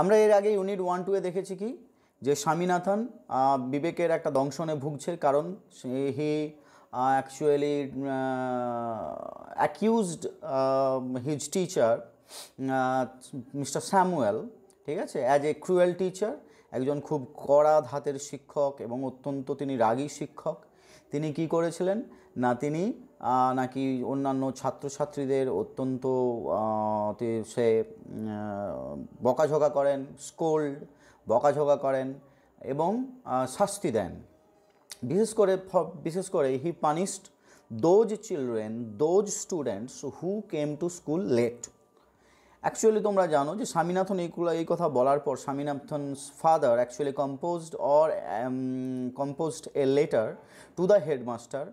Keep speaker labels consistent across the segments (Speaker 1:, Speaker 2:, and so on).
Speaker 1: আমরা এর আগে ইউনিট ওয়ান টুয়ে দেখেছি কি যে স্বামীনাথন বিবেকের একটা দংশনে ভুগছে কারণ he actually accused his teacher mister Samuel ঠিক আছে অ্যাজ এ ক্রুয়েল টিচার একজন খুব কড়া ধাতের শিক্ষক এবং অত্যন্ত তিনি রাগী শিক্ষক তিনি কি করেছিলেন না তিনি নাকি অন্যান্য ছাত্রছাত্রীদের অত্যন্ত সে বকাঝোকা করেন স্কোল্ড বকাঝোকা করেন এবং শাস্তি দেন বিশেষ করে বিশেষ করে he punished those children those students who came to school late actually তোমরা জানো যে স্বামীনাথন এইগুলো এই কথা বলার পর Swaminathan father actually composed or composed a letter to the headmaster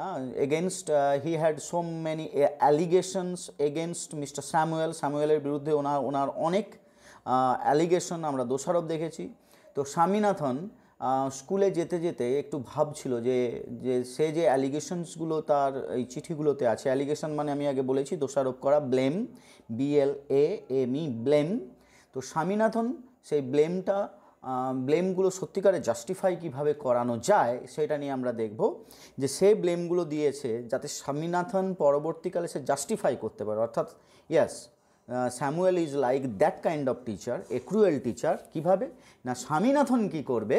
Speaker 1: uh, against uh, he had so many uh, allegations against Mr. Samuel বিরুদ্ধে ওনার ওনার অনেক অ্যালিগেশন আমরা দোষারোপ দেখেছি তো স্বামীনাথন স্কুলে যেতে যেতে একটু ভাবছিল যে যে সে যে অ্যালিগেশনসগুলো তার এই চিঠিগুলোতে আছে অ্যালিগেশন মানে আমি আগে বলেছি দোষারোপ করা blame BL A M E blame তো স্বামীনাথন সেই ব্লেমটা ব্লেমগুলো সত্যিকারে জাস্টিফাই কিভাবে করানো যায় সেটা নিয়ে আমরা দেখব যে সে ব্লেমগুলো দিয়েছে যাতে স্বামীনাথন পরবর্তীকালে সে জাস্টিফাই করতে পারে অর্থাৎ as Samuel is like that kind of teacher a cruel teacher কিভাবে না স্বামীনাথন কি করবে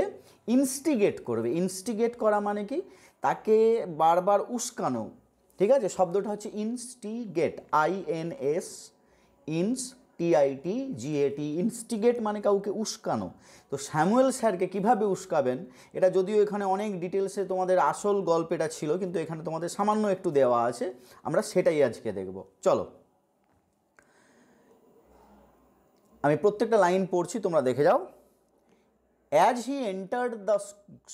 Speaker 1: ইনস্টিগেট করবে ইনস্টিগেট করা মানে কি তাকে বারবার উস্কানো ঠিক আছে শব্দটা হচ্ছে instigate I N S ins T I T G A T instigate মানে কাউকে উস্কানো তো স্যামুয়েল স্যারকে কিভাবে উস্কাবেন এটা যদিও এখানে অনেক ডিটেলসে তোমাদের আসল গল্পটা ছিল কিন্তু এখানে তোমাদের সামান্য একটু দেওয়া আছে আমরা সেটাই আজকে দেখব চলো আমি প্রত্যেকটা লাইন পড়ছি তোমরা দেখে যাও as he entered the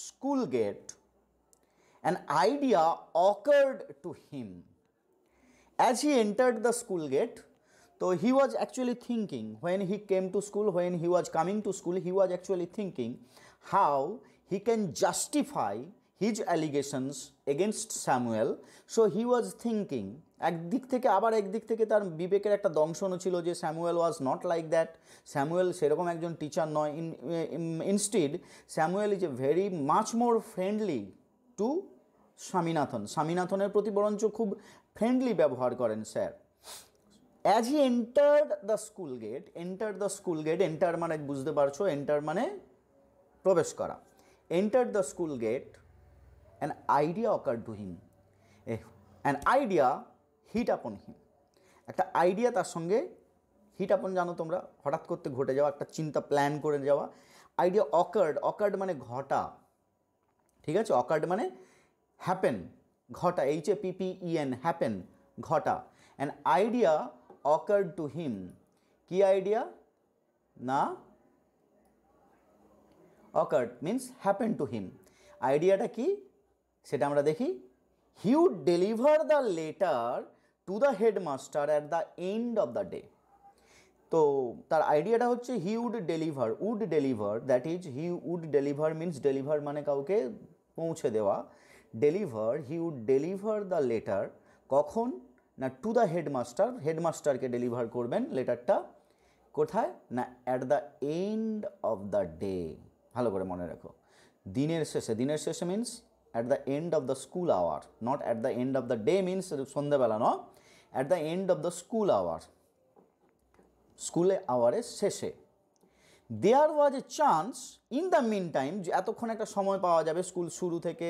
Speaker 1: school gate an idea occurred to him as he entered the school gate তো he was actually thinking when he came to school when he was coming to school he was actually thinking how he can justify his allegations against Samuel so he was thinking একদিক থেকে আবার একদিক থেকে তার বিবেকের একটা দংশনও ছিল যে Samuel was not like that Samuel সেরকম একজন টিচার নয় instead Samuel is a very much more friendly to Swaminathan স্বামীনাথনের প্রতি বরঞ্চ খুব ফ্রেন্ডলি ব্যবহার করেন sir as he entered the school gate enter the school gate enter মানে বুঝতে পারছো এন্টার মানে প্রবেশ করা enter the school gate an idea occur to him an idea hit upon him একটা আইডিয়া তার সঙ্গে হিট আপন জানো তোমরা হঠাৎ করতে ঘটে যাওয়া একটা চিন্তা প্ল্যান করে যাওয়া আইডিয়া অকার্ড অকার্ড মানে ঘটা ঠিক আছে অকার্ড মানে হ্যাপেন ঘটা এইচ এ এন হ্যাপেন ঘটা an idea occurred to him কি আইডিয়া না occurred means happen to him আইডিয়াটা কি সেটা আমরা দেখি he deliver the letter to the headmaster at the end of the day তো তার আইডিয়াটা হচ্ছে he would deliver would deliver that is he would deliver means deliver মানে কাউকে পৌঁছে দেওয়া deliver he would deliver the letter কখন না টু দ্য হেডমাস্টার হেডমাস্টারকে ডেলিভার করবেন লেটারটা কোথায় না at the end of the day ভালো করে মনে রাখো দিনের শেষে দিনের শেষে means at the end of the school hour not at the end of the day means সন্ধ্যাবেলা ন at the end of the school hour স্কুলে আওয়ারের শেষে there was a chance in the meantime যে এতক্ষণ একটা সময় পাওয়া যাবে স্কুল শুরু থেকে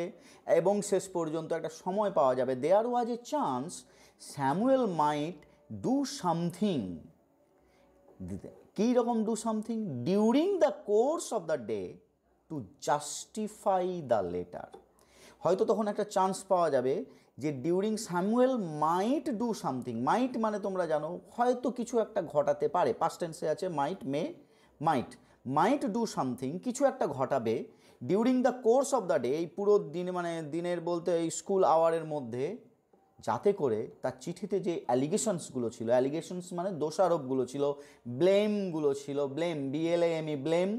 Speaker 1: এবং শেষ পর্যন্ত একটা সময় পাওয়া যাবে there was a chance Samuel might do something কী রকম do something during the course of the day to justify the letter হয়তো তখন একটা চান্স পাওয়া যাবে যে during Samuel might do something might মানে তোমরা জানো হয়তো কিছু একটা ঘটাতে পারে পাস্টেন্সে আছে মাইট মে মাইট মাইট ডু সামথিং কিছু একটা ঘটাবে during the course of the day এই পুরো দিন মানে দিনের বলতে এই স্কুল আওয়ারের মধ্যে যাতে করে তার চিঠিতে যে অ্যালিগেশনসগুলো ছিল অ্যালিগেশনস মানে দোষারোপগুলো ছিল ব্লেমগুলো ছিল ব্লেম ই e, ব্লেম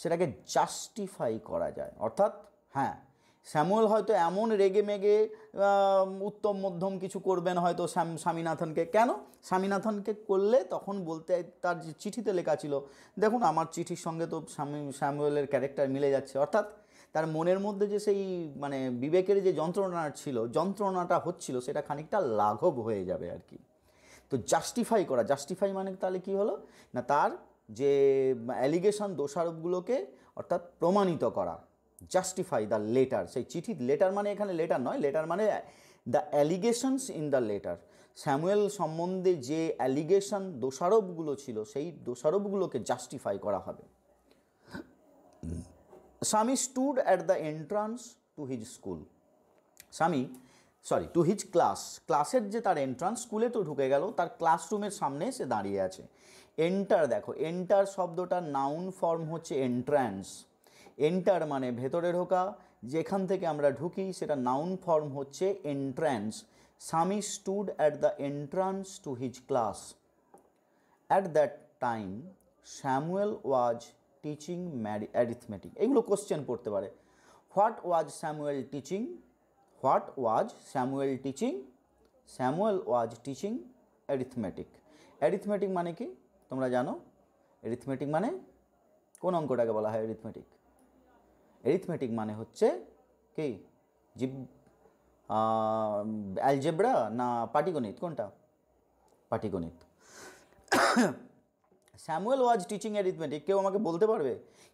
Speaker 1: সেটাকে জাস্টিফাই করা যায় অর্থাৎ হ্যাঁ শ্যামুয়েল হয়তো এমন রেগে মেগে উত্তম মধ্যম কিছু করবেন হয়তো স্যাম স্বামীনাথনকে কেন স্বামীনাথনকে করলে তখন বলতে তার যে চিঠিতে লেখা ছিল দেখুন আমার চিঠির সঙ্গে তো স্বামী শ্যামুয়েলের ক্যারেক্টার মিলে যাচ্ছে অর্থাৎ তার মনের মধ্যে যে সেই মানে বিবেকের যে যন্ত্রণা ছিল যন্ত্রণাটা হচ্ছিল সেটা খানিকটা লাঘব হয়ে যাবে আর কি তো জাস্টিফাই করা জাস্টিফাই মানে তাহলে কি হলো না তার যে অ্যালিগেশন দোষারোপগুলোকে অর্থাৎ প্রমাণিত করা জাস্টিফাই দ্য লেটার সেই চিঠির লেটার মানে এখানে লেটার নয় লেটার মানে the allegations in the letter Samuel সম্বন্ধে যে অ্যালিগেশন দোষারোপগুলো ছিল সেই দোষারোপগুলোকে জাস্টিফাই করা হবে Swami stood at the entrance to his school Swami sorry to his class ক্লাসের যে তার এন্ট্রান্স স্কুলে তো ঢুকে গেল তার ক্লাসরুমের সামনে সে দাঁড়িয়ে আছে এন্টার দেখো এন্টার শব্দটার নাউন ফর্ম হচ্ছে এন্ট্রান্স এন্টার মানে ভেতরে ঢোকা যেখান থেকে আমরা ঢুকি সেটা নাউন ফর্ম হচ্ছে entrance Swami stood at the entrance to his class at that time Samuel was teaching arithmetic এগুলো কোশ্চেন পড়তে পারে what was Samuel teaching what was Samuel teaching Samuel was teaching arithmetic arithmetic মানে কি তোমরা জানো arithmetic মানে কোন অঙ্কটাকে বলা হয় অ্যারিথমেটিক অ্যারিথমেটিক মানে হচ্ছে কি জীব অ্যালজেব্রা না পাটিগণিত কোনটা পাটিগণিত স্যামুয়েল ওয়াজ টিচিং অ্যারিথমেটিক কেউ আমাকে বলতে পারবে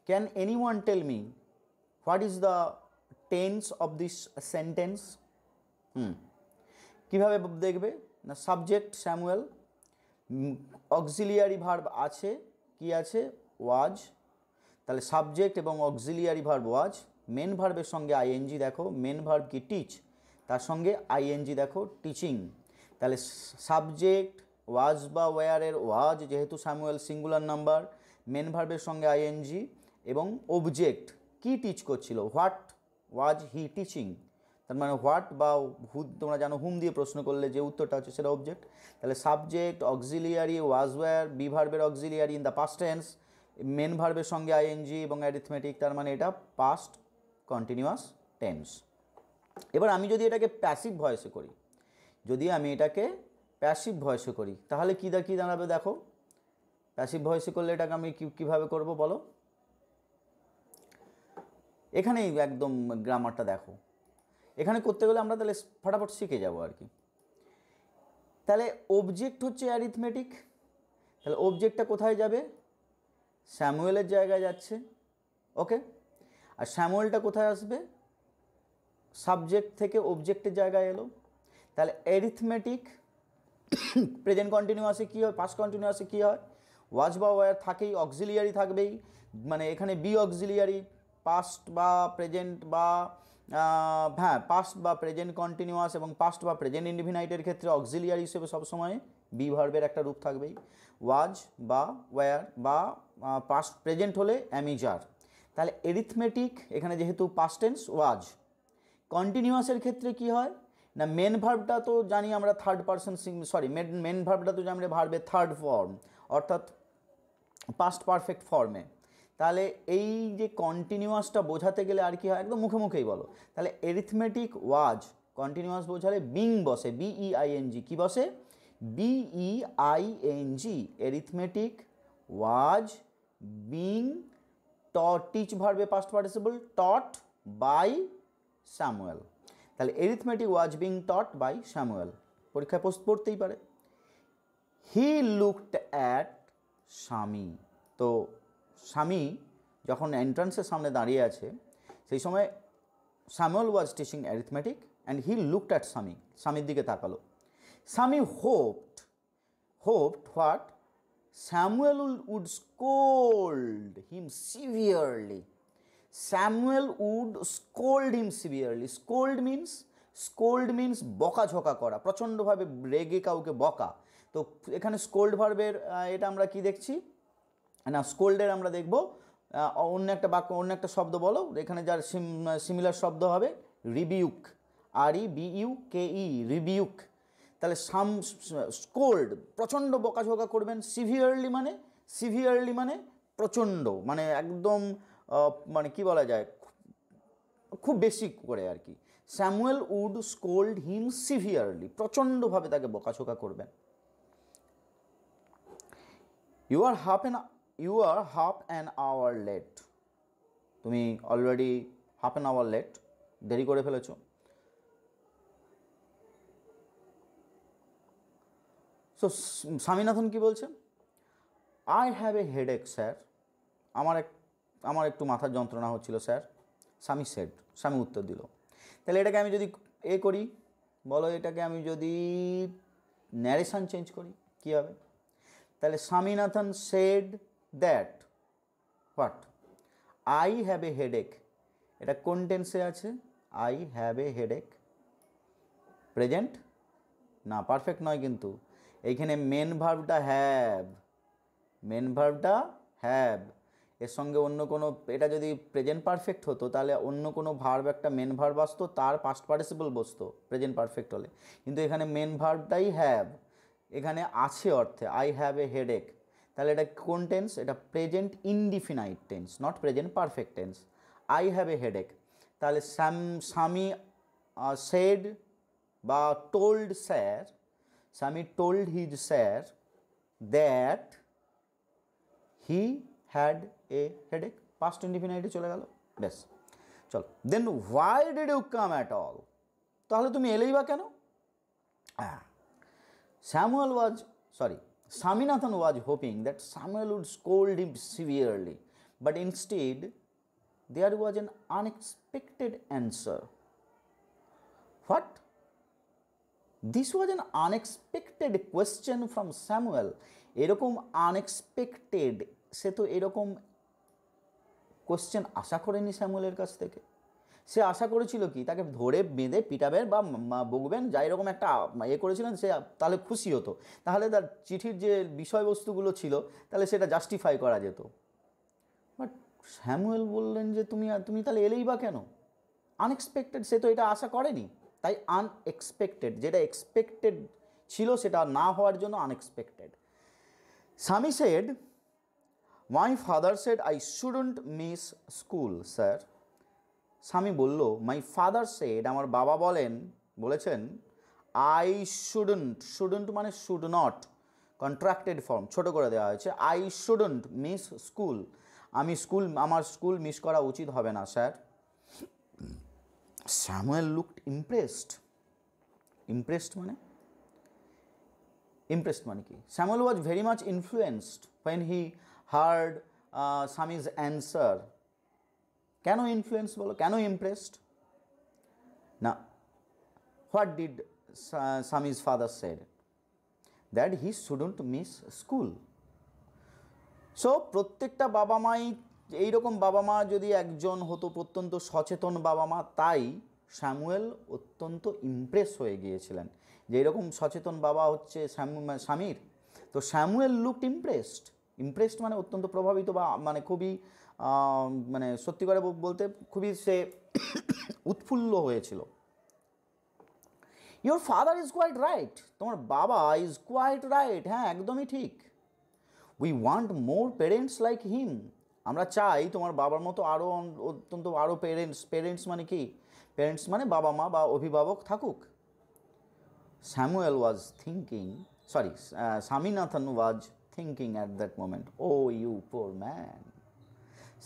Speaker 1: can anyone tell me what is the tense of this sentence hmm কীভাবে দেখবে না সাবজেক্ট স্যামুয়েল অক্সিলিয়ারি ভার্ব আছে কি আছে ওয়াজ তাহলে সাবজেক্ট এবং অক্সিলিয়ারি ভার্ব ওয়াজ মেন ভার্বের সঙ্গে আইএনজি দেখো মেন ভার্ব কি টিচ তার সঙ্গে আইএনজি দেখো টিচিং তাহলে সাবজেক্ট ওয়াজ বা ওয়ারের ওয়াজ যেহেতু স্যামুয়েল সিঙ্গুলার নাম্বার মেন ভার্বের সঙ্গে আইএনজি এবং অবজেক্ট কি টিচ করছিল হোয়াট ওয়াজ হি টিচিং তার মানে হোয়াট বা হু তোমরা জানো হুম দিয়ে প্রশ্ন করলে যে উত্তরটা হচ্ছে সেটা অবজেক্ট তাহলে subject auxiliary was were be ভার্বের auxiliary in the past tense main ভার্বের সঙ্গে আইএনজি এবং অ্যারিথমেটিক তার মানে এটা পাস্ট কন্টিনিউয়াস টেন্স এবার আমি যদি এটাকে প্যাসিভ ভয়েসে করি যদি আমি এটাকে প্যাসিভ ভয়েসে করি তাহলে কী দা কী দাঁড়াবে দেখো প্যাসিভ ভয়েসে করলে এটাকে আমি কীভাবে করব বলো এখানেই একদম গ্রামারটা দেখো এখানে করতে গেলে আমরা তাহলে ফটাফট শিখে যাব আর কি তাহলে অবজেক্ট হচ্ছে অ্যারিথমেটিক তাহলে অবজেক্টটা কোথায় যাবে স্যামুয়েলের জায়গায় যাচ্ছে ওকে আর স্যামুয়েলটা কোথায় আসবে সাবজেক্ট থেকে অবজেক্টের জায়গায় এলো তাহলে অ্যারিথমেটিক প্রেজেন্ট কন্টিনিউয়াসে কী হয় পাস্ট কন্টিনিউয়াসে কী হয় ওয়াজ বা ওয়ার থাকেই অক্সিলিয়ারি থাকবেই মানে এখানে বি অক্সিলিয়ারি পাস্ট বা প্রেজেন্ট বা হ্যাঁ পাস্ট বা প্রেজেন্ট কন্টিনিউয়াস এবং পাস্ট বা প্রেজেন্ট ইন্ডিভিনাইটের ক্ষেত্রে অক্সিলিয়ারি হিসেবে সবসময় বি ভার্বের একটা রূপ থাকবেই ওয়াজ বা ওয়ার বা পাস্ট প্রেজেন্ট হলে অ্যামিজার তাহলে এরিথমেটিক এখানে যেহেতু পাস্টেন্স ওয়াজ কন্টিনিউয়াসের ক্ষেত্রে কি হয় না মেন ভার্বটা তো জানি আমরা third sing sorry main main ভার্বটা তো জানি ভার্বের থার্ড ফর্ম অর্থাৎ পাস্ট পারফেক্ট ফর্মে তাহলে এই যে কন্টিনিউয়াসটা বোঝাতে গেলে আর কি হয় একদম মুখে মুখেই বলো তাহলে এরিথমেটিক ওয়াজ কন্টিনিউয়াস বোঝালে বিং বসে বিই আই এন জি কী বসে B E I N G arithmetic was being ট টিচ ভার্বে past participle taught by Samuel তাহলে arithmetic was being taught by Samuel পরীক্ষায় পোস্ট পড়তেই পারে হি লুকড অ্যাট স্বামী তো স্বামী যখন এন্ট্রান্সের সামনে দাঁড়িয়ে আছে সেই সময় Samuel was teaching arithmetic and he looked at Swami স্বামীর দিকে তাকালো Swami hoped hoped what Samuel would scold him severely Samuel would scold him severely scold means scold means বকাঝকা করা প্রচণ্ডভাবে রেগে কাউকে বকা তো এখানে স্কোল্ড ভার্বের এটা আমরা কি দেখছি না স্কোল্ডের আমরা দেখব অন্য একটা বাক্য অন্য একটা শব্দ বলো এখানে যার সিমিলার শব্দ হবে rebuke R E B U K E rebuke তাহলে সাম স্কোল্ড প্রচণ্ড বকাঝকা করবেন সিভিয়ারলি মানে সিভিয়ারলি মানে প্রচণ্ড মানে একদম মানে কি বলা যায় খুব বেশি করে আর কি Samuel would scold him severely প্রচণ্ডভাবে তাকে বকাছোকা করবেন you are half an you are half an hour late তুমি already half an hour late দেরি করে ফেলেছ সো স্বামীনাথন কি বলছেন আই হ্যাভ এ এক স্যার আমার এক আমার একটু মাথার যন্ত্রণা হচ্ছিল স্যার স্বামী সেট স্বামী উত্তর দিল তাহলে এটাকে আমি যদি এ করি বলো এটাকে আমি যদি ন্যারেশান চেঞ্জ করি কী হবে তাহলে Swaminathan said that what I have a headache এটা কোন টেন্সে আছে I have a headache present না পারফেক্ট নয় কিন্তু এইখানে মেন ভার্বটা হ্যাভ মেন ভার্বটা হ্যাভ এর সঙ্গে অন্য কোনো এটা যদি প্রেজেন্ট পারফেক্ট হতো তাহলে অন্য কোনো ভার্ব একটা মেন ভার্ব আসতো তার পাস্ট পার্টিসিপল বসতো প্রেজেন্ট পারফেক্ট হলে কিন্তু এখানে মেন ভার্বটাই হ্যাভ এখানে আছে অর্থে আই হ্যাভ এ হেডেক তাহলে এটা কোন টেন্স এটা present indefinite tense not present perfect tense I have a headache তাহলে স্যাম স্বামী সেড বা told sir Swami told his sir that he had a headache past ইন্ডিফিনাইটে চলে গেল ব্যাস চলো then why did you come at all তাহলে তুমি এলেই বা কেন হ্যাঁ Samuel was sorry Swaminathan was hoping that Samuel would scold him severely but instead there was an unexpected answer. What? This was an unexpected question from Samuel. এরকম unexpected সে তো এরকম কোশ্চেন আশা করেনি শ্যামলের কাছ থেকে সে আশা করেছিল কি তাকে ধরে বেঁধে পিটাবেন বা বকবেন যাই রকম একটা ইয়ে করেছিলেন সে তাহলে খুশি হতো তাহলে তার চিঠির যে বিষয়বস্তুগুলো ছিল তাহলে সেটা জাস্টিফাই করা যেত বাট স্যামুয়েল বললেন যে তুমি তুমি তাহলে এলেই বা কেন আনএক্সপেক্টেড সে তো এটা আশা করেনি তাই আনএক্সপেক্টেড যেটা এক্সপেক্টেড ছিল সেটা না হওয়ার জন্য unexpected Swami said my father said I shouldn't miss school sir Swami বলল মাই ফাদার সেড আমার বাবা বলেন বলেছেন আই শুডন্ট শুডন্ট মানে শুড নট কন্ট্রাক্টেড ফর্ম ছোট করে দেওয়া হয়েছে আই শুডন্ট মিস স্কুল আমি স্কুল আমার স্কুল মিস করা উচিত হবে না sir Samuel looked impressed impressed মানে ইমপ্রেসড মানে কি Samuel was very much influenced when he heard Sami's answer কেন ইনফ্লুয়েন্স বলো কেন ইমপ্রেসড না what did Sami's father said that he shouldn't miss school so প্রত্যেকটা বাবা মাই এইরকম বাবা মা যদি একজন হতো প্রত্যন্ত সচেতন বাবা মা তাই স্যামুয়েল অত্যন্ত ইমপ্রেস হয়ে গিয়েছিলেন যে এরকম সচেতন বাবা হচ্ছে স্বামীর তো স্যামুয়েল লুক ইমপ্রেসড ইমপ্রেসড মানে অত্যন্ত প্রভাবিত বা মানে খুবই মানে সত্যি করে বলতে খুবই সে উৎফুল্ল হয়েছিল your father is quite right তোমার বাবা ইজ কোয়াইট রাইট হ্যাঁ একদমই ঠিক we want more parents like him আমরা চাই তোমার বাবার মতো আরও অত্যন্ত আরও পেরেন্টস পেরেন্টস মানে কি পেরেন্টস মানে বাবা মা বা অভিভাবক থাকুক Samuel was thinking sorry Swaminathan was thinking at that moment, Oh, you poor man.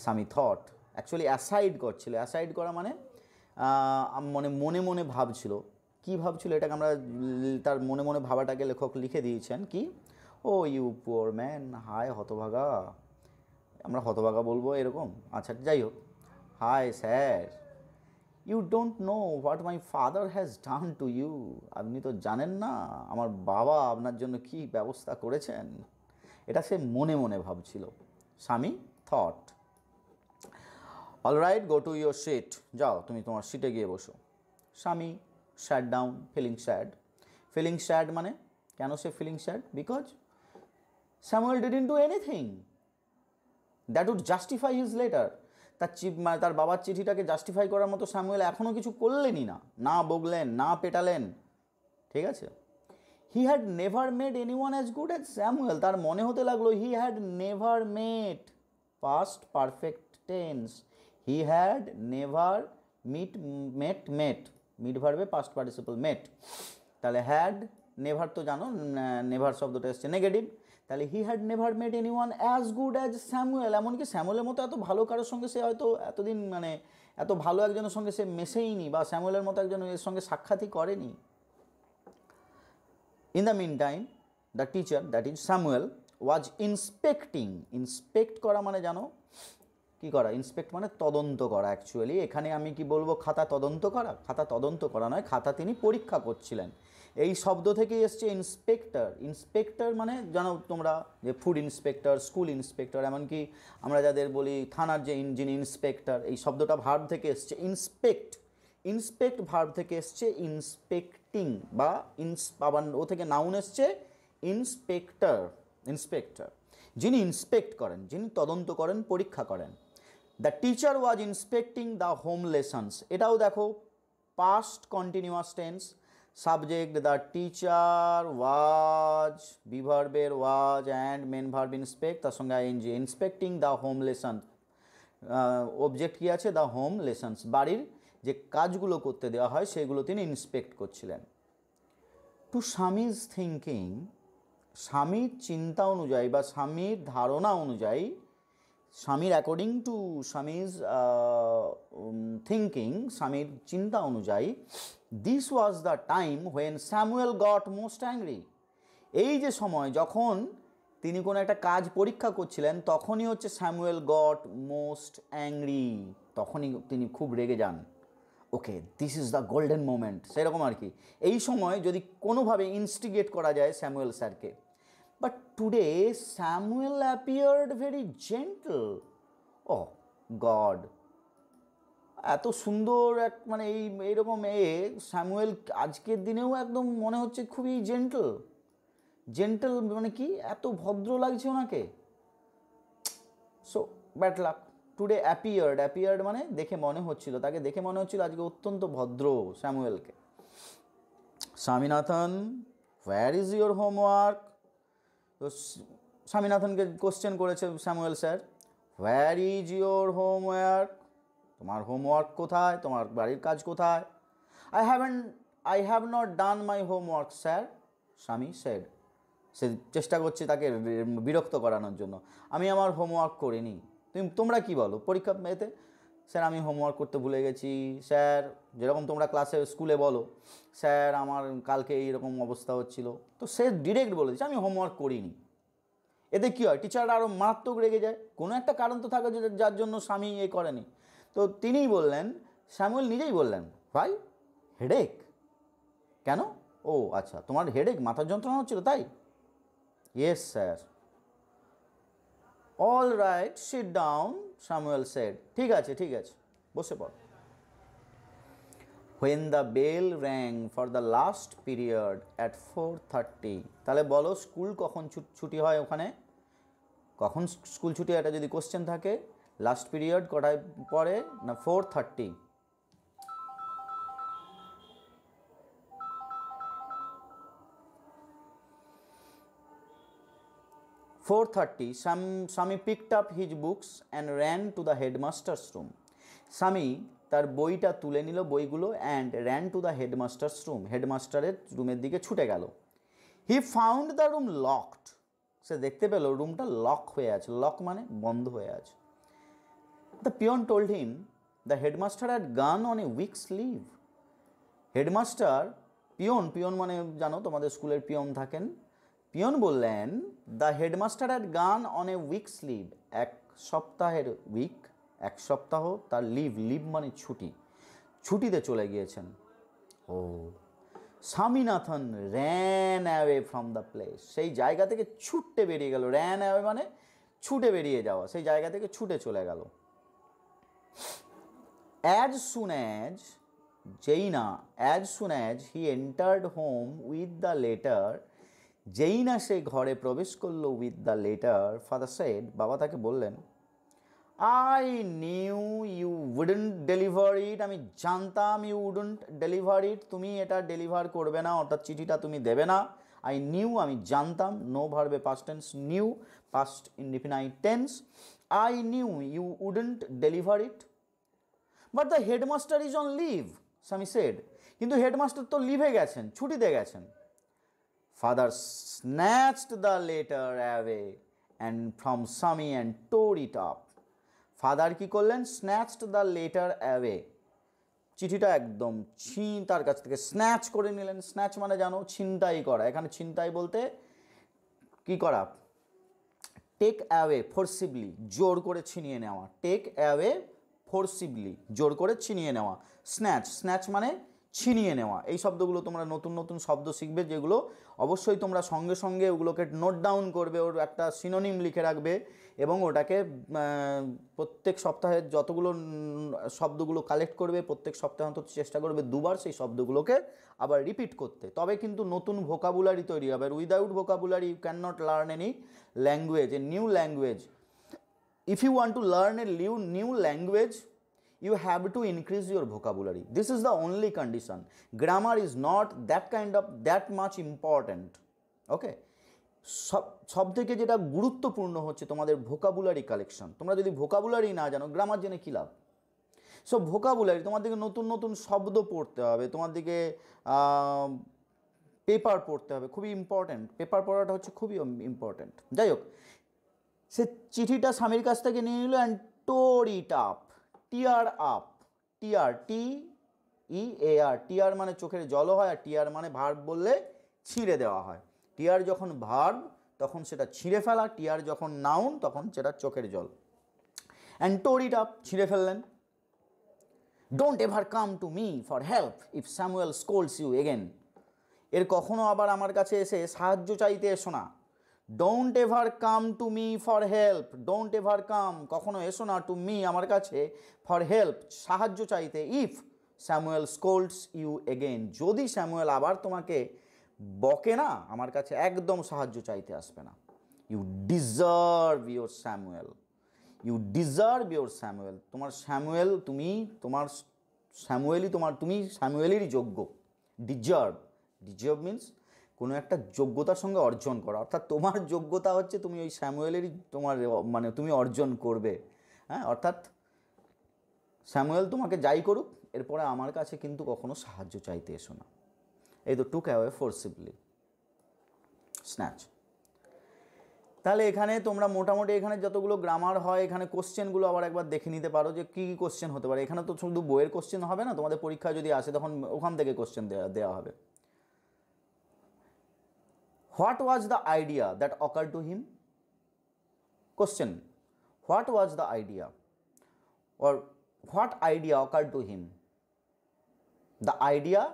Speaker 1: Swami thought actually aside করছিল অ্যাসাইড করা মানে মনে মানে মনে মনে ভাবছিল কি ভাবছিল এটাকে আমরা তার মনে মনে ভাবাটাকে লেখক লিখে দিয়েছেন কি ও ইউ পুয়ার ম্যান হায় হতভাগা আমরা হতভাগা বলবো এরকম আচ্ছা যাই হোক হায় sir you don't know what my father has done to you আপনি তো জানেন না আমার বাবা আপনার জন্য কি ব্যবস্থা করেছেন এটা সে মনে মনে ভাবছিল Swami thought all right go to your seat যাও তুমি তোমার সিটে গিয়ে বসো Swami sat down feeling sad feeling sad মানে কেন সে feeling sad because Samuel didn't do anything that would justify his letter তার চিপ মানে তার বাবার চিঠিটাকে জাস্টিফাই করার মতো স্যামুয়েল এখনও কিছু করলেনই না না বগলেন না পেটালেন ঠিক আছে he had never made anyone as good as Samuel তার মনে হতে লাগলো he had never made past perfect tense he had never meet met met meet ভার্বে পাস্ট পার্টিসিপল মেট তাহলে হ্যাড নেভার তো জানো নেভার শব্দটা এসছে নেগেটিভ তাহলে he had never made anyone as good as Samuel এমনকি স্যামুয়েলের মতো এত ভালো কারোর সঙ্গে সে হয়তো এতদিন মানে এত ভালো একজনের সঙ্গে সে নি বা স্যামুয়েলের মতো একজন এর সঙ্গে সাক্ষাৎই করেনি in the meantime the teacher that is Samuel was inspecting inspect করা মানে জানো কী করা ইন্সপেক্ট মানে তদন্ত করা অ্যাকচুয়ালি এখানে আমি কি বলবো খাতা তদন্ত করা খাতা তদন্ত করা নয় খাতা তিনি পরীক্ষা করছিলেন এই শব্দ থেকেই এসছে ইন্সপেক্টর ইন্সপেক্টর মানে জানো তোমরা যে ফুড ইন্সপেক্টর স্কুল ইন্সপেক্টর এমনকি আমরা যাদের বলি থানার যে ইঞ্জিন ইন্সপেক্টর এই শব্দটা ভার্ব থেকে এসছে ইন্সপেক্ট ইন্সপেক্ট ভার্ব থেকে এসছে ইন্সপেক্ট ইন্সপেক্টিং বা ইন্স আবার ও থেকে নাউন এসছে ইন্সপেক্টর ইন্সপেক্টর যিনি ইন্সপেক্ট করেন যিনি তদন্ত করেন পরীক্ষা করেন the teacher was inspecting the home lessons এটাও দেখো past continuous tense subject the teacher was বিভার্বের was and main verb inspect তার সঙ্গে ING inspecting the home lesson object কী আছে দ্য হোম লেসন্স বাড়ির যে কাজগুলো করতে দেওয়া হয় সেগুলো তিনি ইন্সপেক্ট করছিলেন টু স্বামীজ থিঙ্কিং স্বামীর চিন্তা অনুযায়ী বা স্বামীর ধারণা অনুযায়ী স্বামীর অ্যাকর্ডিং টু স্বামীজ থিঙ্কিং স্বামীর চিন্তা অনুযায়ী this was the time when Samuel got most angry এই যে সময় যখন তিনি কোনো একটা কাজ পরীক্ষা করছিলেন তখনই হচ্ছে স্যামুয়েল গট মোস্ট অ্যাংরি তখনই তিনি খুব রেগে যান okay this is the golden moment সেরকম আর কি এই সময় যদি কোনোভাবে ইনস্টিগেট করা যায় স্যামুয়েল স্যারকে but today Samuel appeared very gentle oh God এত সুন্দর এক মানে এই এইরকম এ স্যামুয়েল আজকের দিনেও একদম মনে হচ্ছে খুবই জেন্টল জেন্টল মানে কি এত ভদ্র লাগছে ওনাকে so bad luck today appeared appeared মানে দেখে মনে হচ্ছিল তাকে দেখে মনে হচ্ছিল আজকে অত্যন্ত ভদ্র স্যামুয়েলকে Swaminathan where is your homework তো স্বামীনাথনকে কোশ্চেন করেছে Samuel sir where is your homework তোমার হোমওয়ার্ক কোথায় তোমার বাড়ির কাজ কোথায় I haven't I have not done my homework sir Swami sir সে চেষ্টা করছে তাকে বিরক্ত করানোর জন্য আমি আমার হোমওয়ার্ক করিনি তুমি তোমরা কি বলো পরীক্ষা মেয়েতে স্যার আমি হোমওয়ার্ক করতে ভুলে গেছি স্যার যেরকম তোমরা ক্লাসে স্কুলে বলো স্যার আমার কালকে এইরকম অবস্থা হচ্ছিল তো সে ডিরেক্ট বলে দিচ্ছে আমি হোমওয়ার্ক করিনি এতে কী হয় টিচাররা আরও মারাত্মক রেগে যায় কোনো একটা কারণ তো থাকে যার জন্য স্বামী এ করেনি তো তিনিই বললেন স্যামুয়েল নিজেই বললেন ভাই হেডেক কেন ও আচ্ছা তোমার হেডেক মাথার যন্ত্রণা হচ্ছিল তাই yes sir all right sit down Samuel said ঠিক আছে ঠিক আছে বসে পড় when the bell rang for the last period at four thirty তাহলে বলো স্কুল কখন ছুটি হয় ওখানে কখন স্কুল ছুটি এটা যদি কোশ্চেন থাকে লাস্ট পিরিয়ড কটায় পরে না four thirty 4.30 Sam, Sami picked up his books and ran to the headmaster's room. স্বামী তার বইটা তুলে নিল বইগুলো and ran to the headmaster's room হেডমাস্টারের রুমের দিকে ছুটে গেল he found the room locked সে দেখতে পেল রুমটা লক হয়ে আছে লক মানে বন্ধ হয়ে আছে the peon told him the headmaster had gone on a week's leave headmaster peon peon মানে জানো তোমাদের স্কুলের পিয়ন থাকেন পিয়ন বললেন the headmaster had gone on a week's leave এক সপ্তাহের উইক এক সপ্তাহ তার লিভ লিভ মানে ছুটি ছুটিতে চলে গিয়েছেন ও Swaminathan ran away from the place সেই জায়গা থেকে ছুটতে বেরিয়ে গেল র্যান অ্যাওয়ে মানে ছুটে বেরিয়ে যাওয়া সেই জায়গা থেকে ছুটে চলে গেল অ্যাজ সুন অ্যাজ যেই না as soon as he entered home with the letter যেই না সে ঘরে প্রবেশ করলো with the letter father said বাবা তাকে বললেন I knew you wouldn't deliver it আমি জানতাম ইউ উডেন্ট ডেলিভার ইট তুমি এটা ডেলিভার করবে না অর্থাৎ চিঠিটা তুমি দেবে না আই নিউ আমি জানতাম নো ভার্বে past tense knew past indefinite tense I knew you wouldn't deliver it but the headmaster is on leave Swami said কিন্তু হেডমাস্টার তো লিভে গেছেন ছুটিতে গেছেন Father snatched the letter away and from Sami and tore it up. Father কি করলেন snatched the letter away চিঠিটা একদম ছিন তার কাছ থেকে স্ন্যাচ করে নিলেন স্ন্যাচ মানে জানো ছিনতাই করা এখানে ছিনতাই বলতে কি করা টেক অ্যাওয়ে ফোর্সিবলি জোর করে ছিনিয়ে নেওয়া টেক অ্যাওয়ে ফোর্সিবলি জোর করে ছিনিয়ে নেওয়া স্ন্যাচ স্ন্যাচ মানে ছিনিয়ে নেওয়া এই শব্দগুলো তোমরা নতুন নতুন শব্দ শিখবে যেগুলো অবশ্যই তোমরা সঙ্গে সঙ্গে ওগুলোকে নোট ডাউন করবে ওর একটা সিনোনিম লিখে রাখবে এবং ওটাকে প্রত্যেক সপ্তাহে যতগুলো শব্দগুলো কালেক্ট করবে প্রত্যেক সপ্তাহে অন্তত চেষ্টা করবে দুবার সেই শব্দগুলোকে আবার রিপিট করতে তবে কিন্তু নতুন ভোকাবুলারি তৈরি হবে আর without vocabulary you can not learn any language a new language if you want to learn a new new language you have to increase your vocabulary this is the only condition grammar is not that kind of that much important okay সব সব থেকে যেটা গুরুত্বপূর্ণ হচ্ছে তোমাদের vocabulary collection তোমরা যদি vocabulary না জানো গ্রামার জেনে কী লাভ সো ভোকাবুলারি তোমাদেরকে নতুন নতুন শব্দ পড়তে হবে তোমাদেরকে পেপার পড়তে হবে খুবই ইম্পর্ট্যান্ট পেপার পড়াটা হচ্ছে খুবই ইম্পর্ট্যান্ট যাই হোক সে চিঠিটা স্বামীর কাছ থেকে নিয়ে নিল and tore it up tear up টিয়ার টি ই এ আর টিয়ার মানে চোখের জল হয় আর টিয়ার মানে ভার্ব বললে ছিঁড়ে দেওয়া হয় টিয়ার যখন ভার্ব তখন সেটা ছিঁড়ে ফেলা টিয়ার যখন নাউন তখন সেটা চোখের জল অ্যান্ড টোর ইট আপ ছিঁড়ে ফেললেন don't ever come to me for help if Samuel scolds you again এর কখনো আবার আমার কাছে এসে সাহায্য চাইতে এসো না don't ever come to me for help don't ever come কখনো এসো না টু মি আমার কাছে ফর হেল্প সাহায্য চাইতে if Samuel scolds you again যদি স্যামুয়েল আবার তোমাকে বকে না আমার কাছে একদম সাহায্য চাইতে আসবে না you deserve your Samuel you deserve your Samuel তোমার স্যামুয়েল তুমি তোমার স্যামুয়েলই তোমার তুমি স্যামুয়েলেরই যোগ্য ডিজার্ভ ডিজার্ভ মিন্স কোনো একটা যোগ্যতার সঙ্গে অর্জন করা অর্থাৎ তোমার যোগ্যতা হচ্ছে তুমি ওই স্যামুয়েলেরই তোমার মানে তুমি অর্জন করবে হ্যাঁ অর্থাৎ স্যামুয়েল তোমাকে যাই করুক এরপরে আমার কাছে কিন্তু কখনো সাহায্য চাইতে এসো না এই তো টুক অ্যাওয়ে ফোর্সিবলি স্ন্যাচ তাহলে এখানে তোমরা মোটামুটি এখানে যতগুলো গ্রামার হয় এখানে কোশ্চেনগুলো আবার একবার দেখে নিতে পারো যে কী কী কোশ্চেন হতে পারে এখানে তো শুধু বইয়ের কোশ্চেন হবে না তোমাদের পরীক্ষা যদি আসে তখন ওখান থেকে কোশ্চেন দেওয়া দেওয়া হবে What was the idea that occurred to him? Question What was the idea? Or what idea occurred to him? The idea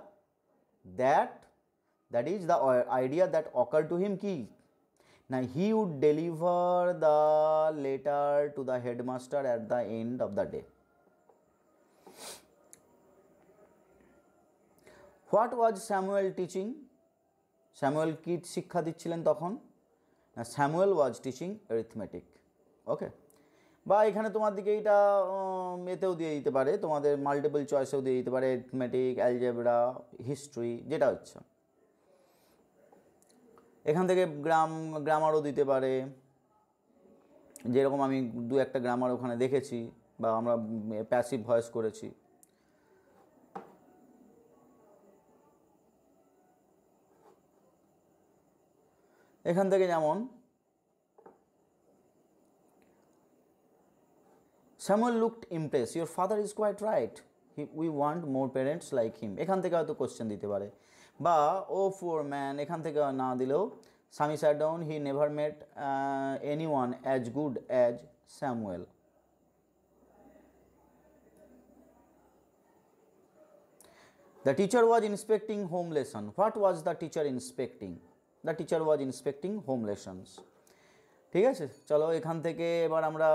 Speaker 1: that, that is the idea that occurred to him, ki now he would deliver the letter to the headmaster at the end of the day. What was Samuel teaching? স্যামুয়েল কি শিক্ষা দিচ্ছিলেন তখন না Samuel was teaching arithmetic okay বা এখানে তোমার দিকে এটা এতেও দিয়ে দিতে পারে তোমাদের মাল্টিপল চয়েসেও দিয়ে দিতে পারে অ্যারিথমেটিক অ্যালজেব্রা হিস্ট্রি যেটা হচ্ছে এখান থেকে গ্রাম গ্রামারও দিতে পারে যেরকম আমি দু একটা গ্রামার ওখানে দেখেছি বা আমরা প্যাসিভ ভয়েস করেছি এখান থেকে যেমন Samuel looked impress your father is quite right he we want more parents like him এখান থেকে হয়তো কোশ্চেন দিতে পারে বা ও ফোর ম্যান এখান থেকে না দিলেও Sammy down he never met anyone as good as Samuel the teacher was inspecting home lesson what was the teacher inspecting the teacher was inspecting home lessons ঠিক আছে চলো এখান থেকে এবার আমরা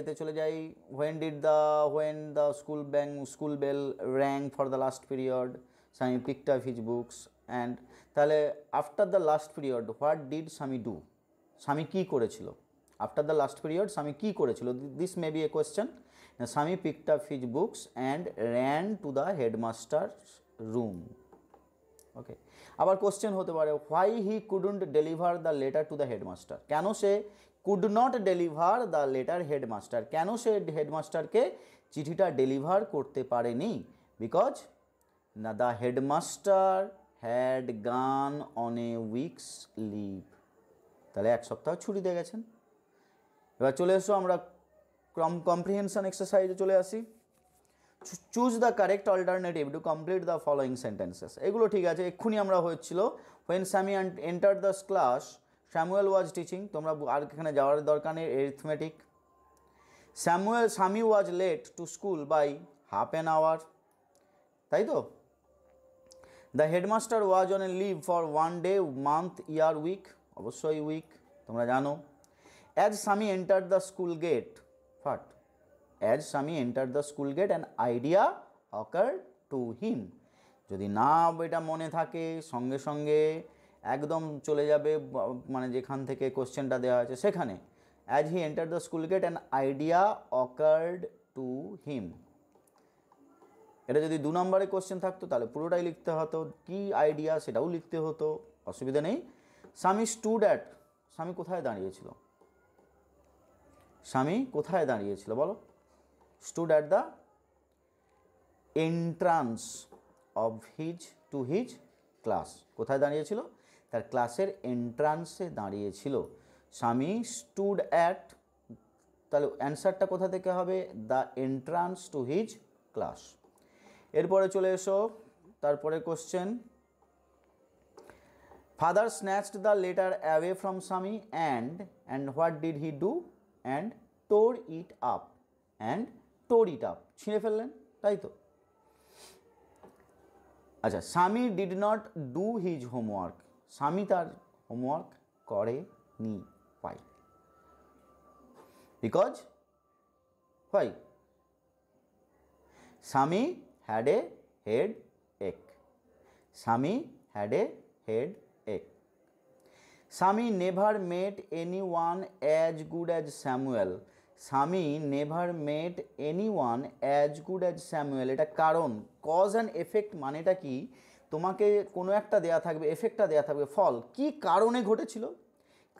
Speaker 1: এতে চলে যাই when did the when the school bang school bell rang for the last period Sammy picked up his books and তাহলে after the last period what did Swami do Swami কী করেছিল after the last period Swami কী করেছিল this may be a question Swami picked up his books and ran to the headmaster room okay আবার question হতে পারে why he couldn't deliver the letter to the headmaster কেন সে could not deliver the letter headmaster কেন সে হেডমাস্টারকে চিঠিটা deliver করতে পারেনি বিকজ না the headmaster had gone on a week's leave তাহলে এক সপ্তাহ ছুটি দিয়ে গেছেন এবার চলে এসো আমরা কম কম্প্রিহেনশন এক্সারসাইজে চলে আসি choose the correct alternative to complete the following sentences এগুলো ঠিক আছে এক্ষুনি আমরা হয়েছিল when Sammy enter the class Samuel was teaching তোমরা আর এখানে যাওয়ার দরকার নেই arithmetic Samuel Swami was late to school by half an hour তাই তো the headmaster was on a leave for one day month year week অবশ্যই উইক তোমরা জানো as Swami enter the school gate ফাট as Swami enter the school gate and idea occurred to him যদি না এটা মনে থাকে সঙ্গে সঙ্গে একদম চলে যাবে মানে যেখান থেকে কোশ্চেনটা দেওয়া হয়েছে সেখানে as he enter the school gate and idea occurred to him এটা যদি দু নম্বরে কোশ্চেন থাকতো তাহলে পুরোটাই লিখতে হতো কি আইডিয়া সেটাও লিখতে হতো অসুবিধা নেই স্বামী স্টুড অ্যাট স্বামী কোথায় দাঁড়িয়েছিল স্বামী কোথায় দাঁড়িয়েছিল বলো stood at the entrance of his to his class কোথায় দাঁড়িয়েছিল তার ক্লাসের এন্ট্রান্সে দাঁড়িয়েছিল স্বামী স্টুড অ্যাট তাহলে অ্যান্সারটা কোথা থেকে হবে the entrance to his class এরপরে চলে এসো তারপরে question father snatched the letter away from Swami and and what did he do and tore it up and টোরিটা ছিঁড়ে ফেললেন তাই তো আচ্ছা Swami did not do his homework Swami তার হোমওয়ার্ক করে নি পাই because he Swami had a headache Swami had a headache Swami never met anyone as good as Samuel Swami never made anyone as good as Samuel এটা কারণ cause and effect মানেটা কি তোমাকে কোনো একটা দেয়া থাকবে এফেক্টটা দেওয়া থাকবে ফল কি কারণে ঘটেছিল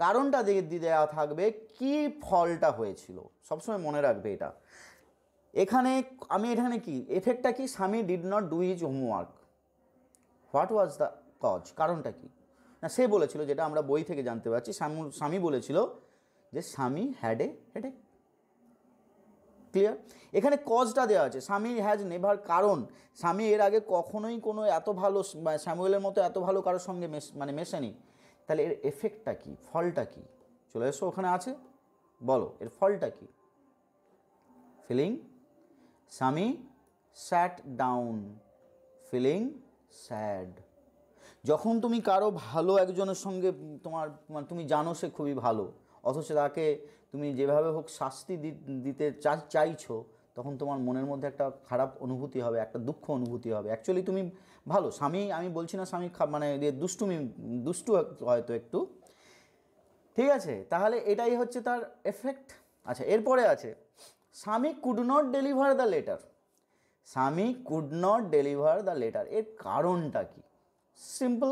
Speaker 1: কারণটা দেওয়া থাকবে কি ফলটা হয়েছিল সবসময় মনে রাখবে এটা এখানে আমি এখানে কি এফেক্টটা কি Swami did not do his homework what was the cause কারণটা কি না সে বলেছিল যেটা আমরা বই থেকে জানতে পারছি স্বামী বলেছিল যে স্বামী হ্যাড এ হেডেক ক্লিয়ার এখানে কজটা দেওয়া আছে স্বামী হ্যাজ নেভার কারণ স্বামী এর আগে কখনোই কোনো এত ভালো স্যামুয়েলের মতো এত ভালো কারোর সঙ্গে মেশ মানে মেশেনি তাহলে এর এফেক্টটা কী ফলটা কী চলে এসো ওখানে আছে বলো এর ফলটা কী ফিলিং স্বামী স্যাট ডাউন ফিলিং স্যাড যখন তুমি কারো ভালো একজনের সঙ্গে তোমার মানে তুমি জানো সে খুবই ভালো অথচ তাকে তুমি যেভাবে হোক শাস্তি দিতে চাইছো তখন তোমার মনের মধ্যে একটা খারাপ অনুভূতি হবে একটা দুঃখ অনুভূতি হবে অ্যাকচুয়ালি তুমি ভালো স্বামী আমি বলছি না স্বামী মানে দুষ্টুমি দুষ্টু হয়তো একটু ঠিক আছে তাহলে এটাই হচ্ছে তার এফেক্ট আচ্ছা এরপরে আছে Swami could not deliver the letter Swami could not deliver the letter এর কারণটা কি simple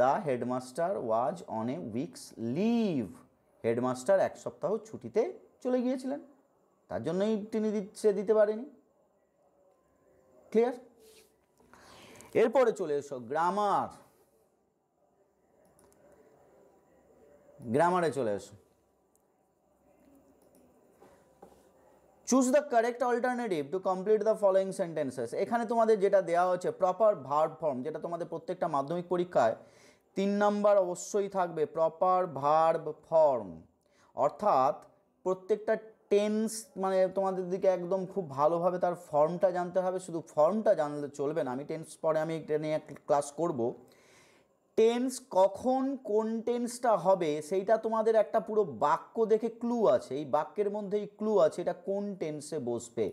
Speaker 1: the headmaster was on a week's leave headmaster এক সপ্তাহ ছুটিতে চলে গিয়েছিলেন তার জন্যই তিনি দিচ্ছে দিতে পারেনি ক্লিয়ার এরপরে চলে এসো গ্রামার গ্রামারে চলে এসো choose the correct alternative to complete the following sentences এখানে তোমাদের যেটা দেওয়া হচ্ছে প্রপার ভার্ড ফর্ম যেটা তোমাদের প্রত্যেকটা মাধ্যমিক পরীক্ষায় তিন নাম্বার অবশ্যই থাকবে প্রপার ভার্ব ফর্ম অর্থাৎ প্রত্যেকটা টেন্স মানে তোমাদের দিকে একদম খুব ভালোভাবে তার ফর্মটা জানতে হবে শুধু ফর্মটা জানলে চলবে না আমি টেন্স পরে আমি এটা নিয়ে ক্লাস করব টেন্স কখন কোন টেন্সটা হবে সেইটা তোমাদের একটা পুরো বাক্য দেখে ক্লু আছে এই বাক্যের মধ্যেই ক্লু আছে এটা কোন টেন্সে বসবে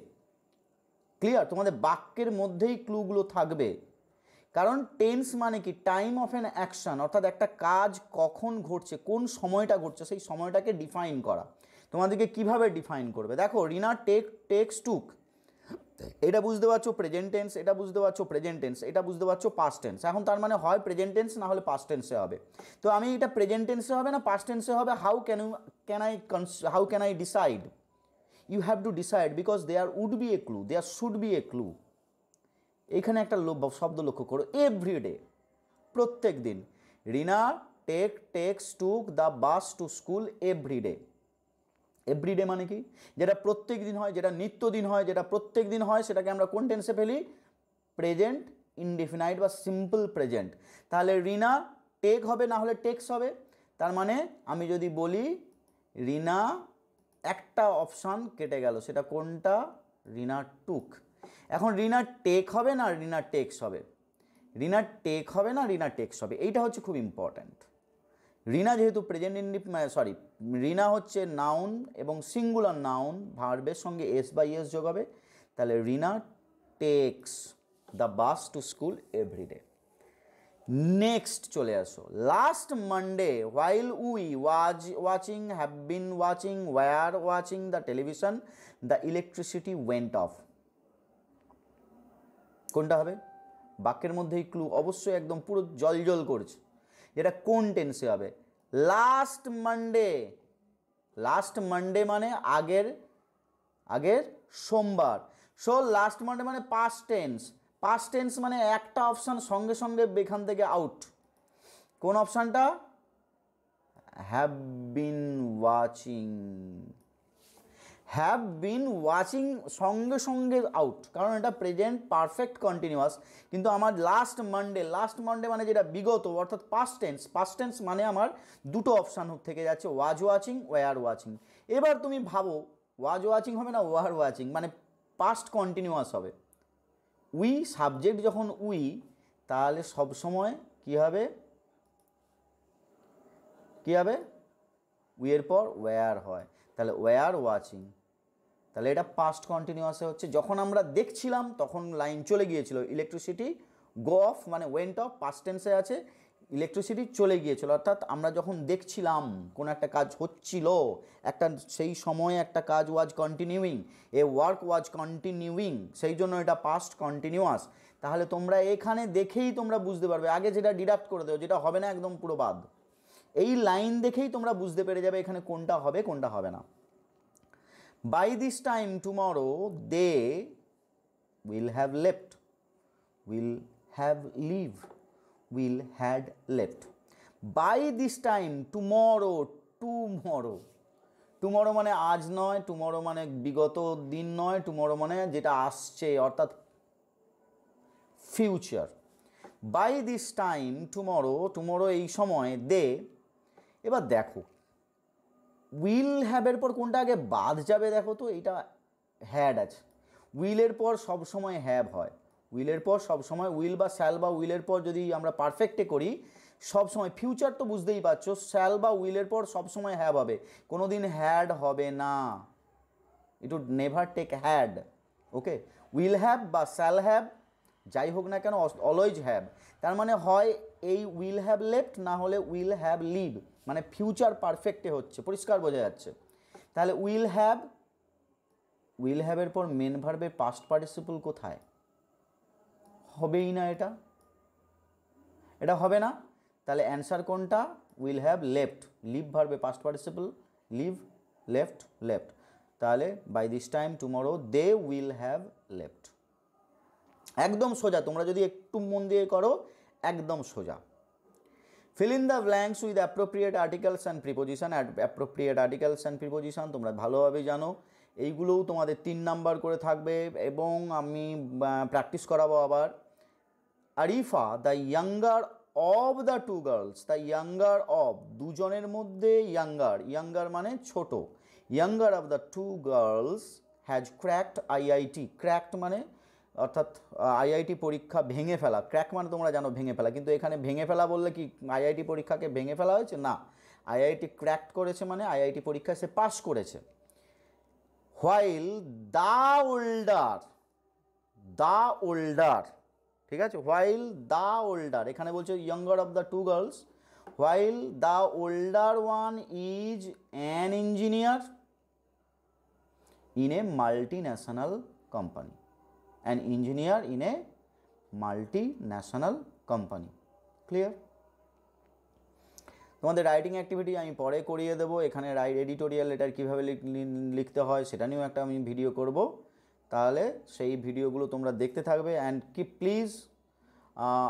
Speaker 1: ক্লিয়ার তোমাদের বাক্যের মধ্যেই ক্লুগুলো থাকবে কারণ টেন্স মানে কি টাইম অফ অ্যান অ্যাকশান অর্থাৎ একটা কাজ কখন ঘটছে কোন সময়টা ঘটছে সেই সময়টাকে ডিফাইন করা তোমাদেরকে কিভাবে ডিফাইন করবে দেখো রিনা টেক টেক্স টুক এটা বুঝতে পারছো প্রেজেন্ট টেন্স এটা বুঝতে পারছো প্রেজেন্ট টেন্স এটা বুঝতে পারছো পাস্ট টেন্স এখন তার মানে হয় প্রেজেন্ট টেন্স না হলে পাস্ট টেন্সে হবে তো আমি এটা প্রেজেন্ট টেন্সে হবে না পাস্ট টেন্সে হবে how can you can I how can I decide you have to decide because there would be a clue there should be a clue এখানে একটা শব্দ লক্ষ্য করো এভরিডে প্রত্যেক দিন Rina take takes took the bus to school everyday everyday মানে কি যেটা প্রত্যেক দিন হয় যেটা নিত্য দিন হয় যেটা প্রত্যেক দিন হয় সেটাকে আমরা কোন টেন্সে ফেলি প্রেজেন্ট ইনডিফিনাইট বা সিম্পল প্রেজেন্ট তাহলে রিনা টেক হবে না হলে টেক্স হবে তার মানে আমি যদি বলি রিনা একটা অপশান কেটে গেল সেটা কোনটা রিনা টুক এখন ঋণার টেক হবে না ঋণার টেক্স হবে ঋণার টেক হবে না ঋণার টেক্স হবে এইটা হচ্ছে খুব ইম্পর্ট্যান্ট ঋণা যেহেতু প্রেজেন্ট ইন্ডিপ সরি ঋণা হচ্ছে নাউন এবং সিঙ্গুলার নাউন ভার্বের সঙ্গে এস বাই এস যোগ হবে তাহলে Rina takes the bus to school everyday next চলে আসো last Monday while we was watching have been watching were watching the television the electricity went off কোনটা হবে বাক্যের মধ্যেই ক্লু অবশ্যই একদম পুরো জল জল করছে যেটা কোন টেন্সে হবে লাস্ট মানডে লাস্ট মানডে মানে আগের আগের সোমবার সো লাস্ট মানডে মানে পাস্ট টেন্স পাস্ট টেন্স মানে একটা অপশান সঙ্গে সঙ্গে এখান থেকে আউট কোন অপশানটা have been watching have been watching সঙ্গে সঙ্গে আউট কারণ এটা প্রেজেন্ট পারফেক্ট কন্টিনিউয়াস কিন্তু আমার লাস্ট মানডে লাস্ট মানডে মানে যেটা বিগত অর্থাৎ পাস্ট টেন্স পাস্ট টেন্স মানে আমার দুটো অপশান থেকে যাচ্ছে ওয়াজ ওয়াচিং ওয়ার ওয়াচিং এবার তুমি ভাবো ওয়াজ ওয়াচিং হবে না ওয়ার ওয়াচিং মানে পাস্ট কন্টিনিউয়াস হবে উই সাবজেক্ট যখন উই তাহলে সবসময় কী হবে কী হবে উইয়ের পর ওয়ার হয় তাহলে ওয়ার ওয়াচিং তাহলে এটা পাস্ট কন্টিনিউয়াসে হচ্ছে যখন আমরা দেখছিলাম তখন লাইন চলে গিয়েছিল ইলেকট্রিসিটি গো অফ মানে ওয়েন্ট অফ পাস্ট টেন্সে আছে ইলেকট্রিসিটি চলে গিয়েছিল অর্থাৎ আমরা যখন দেখছিলাম কোনো একটা কাজ হচ্ছিল একটা সেই সময়ে একটা কাজ was continuing a work was continuing সেই জন্য এটা পাস্ট কন্টিনিউয়াস তাহলে তোমরা এখানে দেখেই তোমরা বুঝতে পারবে আগে যেটা ডিডাক্ট করে দেও যেটা হবে না একদম পুরো বাদ এই লাইন দেখেই তোমরা বুঝতে পেরে যাবে এখানে কোনটা হবে কোনটা হবে না By this time tomorrow, they will have left, will have leave, will had left. By this time tomorrow, tomorrow. Tomorrow মানে আজ নয় টুমরো মানে বিগত দিন নয় টুমরো মানে যেটা আসছে অর্থাৎ future by this time tomorrow tomorrow এই সময় দে এবার দেখো উইল হ্যাবের পর কোনটা আগে বাদ যাবে দেখো তো এটা হ্যাড আছে উইলের পর সব সময় হ্যাব হয় উইলের পর সব সময় উইল বা স্যাল বা উইলের পর যদি আমরা পারফেক্টে করি সব সময় ফিউচার তো বুঝতেই পারছো স্যাল বা উইলের পর সব সময় হ্যাব হবে কোনো দিন হ্যাড হবে না it would never take had okay will have বা স্যাল হ্যাব যাই হোক না কেন অলওয়েজ হ্যাব তার মানে হয় এই উইল হ্যাব লেফট না হলে উইল হ্যাব লিভ মানে ফিউচার পারফেক্টে হচ্ছে পরিষ্কার বোঝা যাচ্ছে তাহলে উইল হ্যাভ উইল হ্যাভের পর মেন ভার্বের পাস্ট পার্টিসিপল কোথায় হবেই না এটা এটা হবে না তাহলে অ্যান্সার কোনটা উইল হ্যাভ লেফট লিভ ভার্বে past participle leave left left তাহলে by this time tomorrow they will have left একদম সোজা তোমরা যদি একটু মন দিয়ে করো একদম সোজা fill in the blanks with appropriate articles and preposition appropriate articles and preposition তোমরা ভালোভাবে জানো এইগুলোও তোমাদের তিন নাম্বার করে থাকবে এবং আমি প্র্যাকটিস করাবো আবার Arifa the younger of the two girls the younger of দুজনের মধ্যে ইয়াঙ্গার ইয়াঙ্গার মানে ছোট younger of the two girls has cracked IIT cracked মানে অর্থাৎ আইআইটি পরীক্ষা ভেঙে ফেলা ক্র্যাক মানে তোমরা জানো ভেঙে ফেলা কিন্তু এখানে ভেঙে ফেলা বললে কি আইআইটি পরীক্ষাকে ভেঙে ফেলা হয়েছে না আইআইটি ক্র্যাক করেছে মানে আইআইটি পরীক্ষায় সে পাশ করেছে while the older the older ঠিক আছে হোয়াইল দ্য ওল্ডার এখানে বলছে younger of the two girls while the older one is an engineer in a multinational company an engineer in a multinational company. Clear? তোমাদের writing activity আমি পরে করিয়ে দেবো এখানে এডিটোরিয়াল লেটার কীভাবে লিখতে হয় সেটা নিয়েও একটা আমি ভিডিও করব তাহলে সেই ভিডিওগুলো তোমরা দেখতে থাকবে অ্যান্ড কি প্লিজ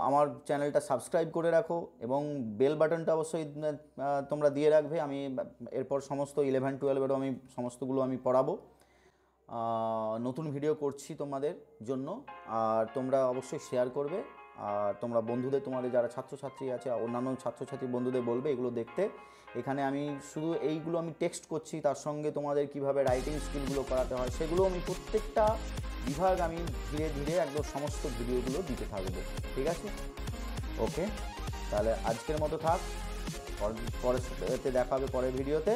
Speaker 1: আমার চ্যানেলটা সাবস্ক্রাইব করে রাখো এবং বেল বাটনটা অবশ্যই তোমরা দিয়ে রাখবে আমি এরপর সমস্ত ইলেভেন টুয়েলভেরও আমি সমস্তগুলো আমি পড়াবো নতুন ভিডিও করছি তোমাদের জন্য আর তোমরা অবশ্যই শেয়ার করবে আর তোমরা বন্ধুদের তোমাদের যারা ছাত্রছাত্রী আছে অন্যান্য ছাত্রছাত্রী বন্ধুদের বলবে এগুলো দেখতে এখানে আমি শুধু এইগুলো আমি টেক্সট করছি তার সঙ্গে তোমাদের কিভাবে রাইটিং স্কিলগুলো করাতে হয় সেগুলো আমি প্রত্যেকটা বিভাগ আমি ধীরে ধীরে একদম সমস্ত ভিডিওগুলো দিতে থাকবো ঠিক আছে ওকে তাহলে আজকের মতো থাক পরে দেখাবে পরের ভিডিওতে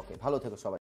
Speaker 1: ওকে ভালো থেকো সবাই